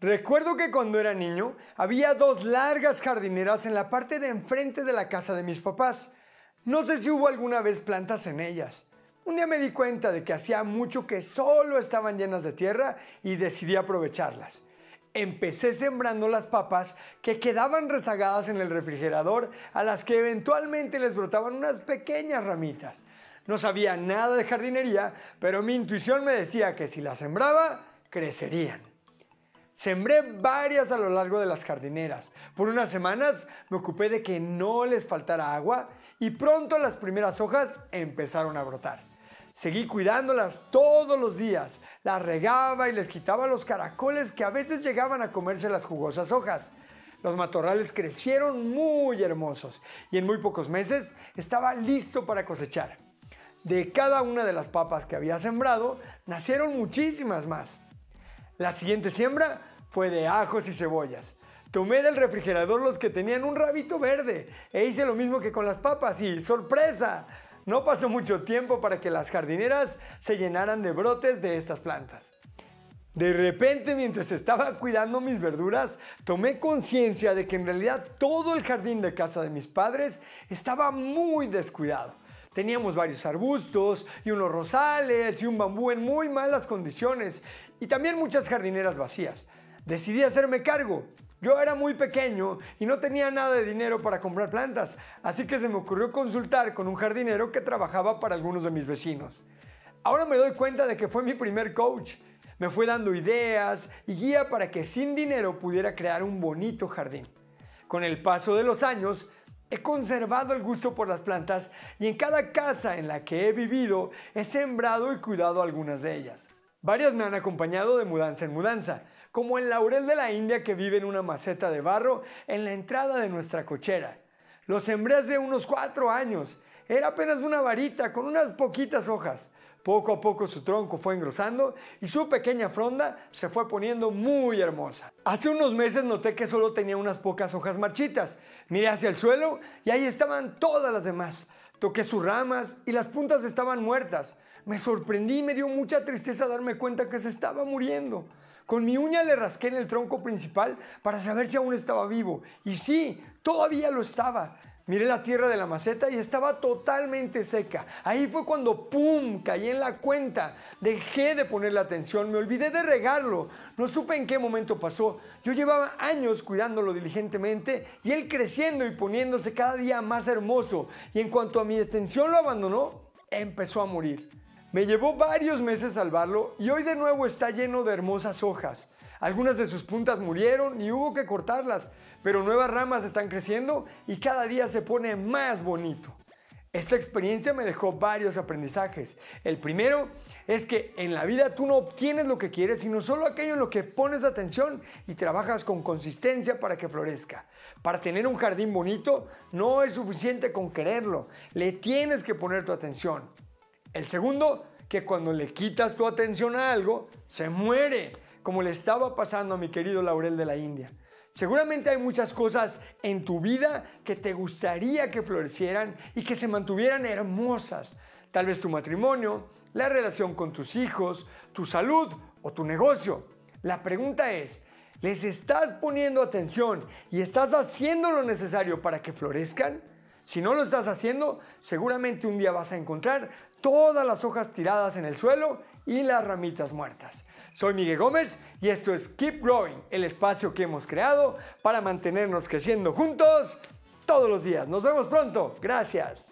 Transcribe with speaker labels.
Speaker 1: Recuerdo que cuando era niño había dos largas jardineras en la parte de enfrente de la casa de mis papás. No sé si hubo alguna vez plantas en ellas. Un día me di cuenta de que hacía mucho que solo estaban llenas de tierra y decidí aprovecharlas. Empecé sembrando las papas que quedaban rezagadas en el refrigerador a las que eventualmente les brotaban unas pequeñas ramitas. No sabía nada de jardinería, pero mi intuición me decía que si las sembraba, crecerían. Sembré varias a lo largo de las jardineras. Por unas semanas me ocupé de que no les faltara agua y pronto las primeras hojas empezaron a brotar. Seguí cuidándolas todos los días. Las regaba y les quitaba los caracoles que a veces llegaban a comerse las jugosas hojas. Los matorrales crecieron muy hermosos y en muy pocos meses estaba listo para cosechar. De cada una de las papas que había sembrado, nacieron muchísimas más. La siguiente siembra fue de ajos y cebollas. Tomé del refrigerador los que tenían un rabito verde e hice lo mismo que con las papas y ¡sorpresa! No pasó mucho tiempo para que las jardineras se llenaran de brotes de estas plantas. De repente, mientras estaba cuidando mis verduras, tomé conciencia de que en realidad todo el jardín de casa de mis padres estaba muy descuidado Teníamos varios arbustos y unos rosales y un bambú en muy malas condiciones y también muchas jardineras vacías. Decidí hacerme cargo. Yo era muy pequeño y no tenía nada de dinero para comprar plantas, así que se me ocurrió consultar con un jardinero que trabajaba para algunos de mis vecinos. Ahora me doy cuenta de que fue mi primer coach. Me fue dando ideas y guía para que sin dinero pudiera crear un bonito jardín. Con el paso de los años, He conservado el gusto por las plantas y en cada casa en la que he vivido he sembrado y cuidado algunas de ellas. Varias me han acompañado de mudanza en mudanza, como el laurel de la India que vive en una maceta de barro en la entrada de nuestra cochera. Lo sembré hace unos cuatro años. Era apenas una varita con unas poquitas hojas. Poco a poco su tronco fue engrosando y su pequeña fronda se fue poniendo muy hermosa. Hace unos meses noté que solo tenía unas pocas hojas marchitas. Miré hacia el suelo y ahí estaban todas las demás. Toqué sus ramas y las puntas estaban muertas. Me sorprendí y me dio mucha tristeza darme cuenta que se estaba muriendo. Con mi uña le rasqué en el tronco principal para saber si aún estaba vivo. Y sí, todavía lo estaba miré la tierra de la maceta y estaba totalmente seca. Ahí fue cuando, ¡pum!, caí en la cuenta. Dejé de poner la atención, me olvidé de regarlo. No supe en qué momento pasó. Yo llevaba años cuidándolo diligentemente y él creciendo y poniéndose cada día más hermoso. Y en cuanto a mi atención lo abandonó, empezó a morir. Me llevó varios meses salvarlo y hoy de nuevo está lleno de hermosas hojas. Algunas de sus puntas murieron y hubo que cortarlas, pero nuevas ramas están creciendo y cada día se pone más bonito. Esta experiencia me dejó varios aprendizajes. El primero es que en la vida tú no obtienes lo que quieres, sino solo aquello en lo que pones atención y trabajas con consistencia para que florezca. Para tener un jardín bonito no es suficiente con quererlo, le tienes que poner tu atención. El segundo, que cuando le quitas tu atención a algo, se muere como le estaba pasando a mi querido Laurel de la India. Seguramente hay muchas cosas en tu vida que te gustaría que florecieran y que se mantuvieran hermosas. Tal vez tu matrimonio, la relación con tus hijos, tu salud o tu negocio. La pregunta es, ¿les estás poniendo atención y estás haciendo lo necesario para que florezcan? Si no lo estás haciendo, seguramente un día vas a encontrar todas las hojas tiradas en el suelo y las ramitas muertas. Soy Miguel Gómez y esto es Keep Growing, el espacio que hemos creado para mantenernos creciendo juntos todos los días. Nos vemos pronto. Gracias.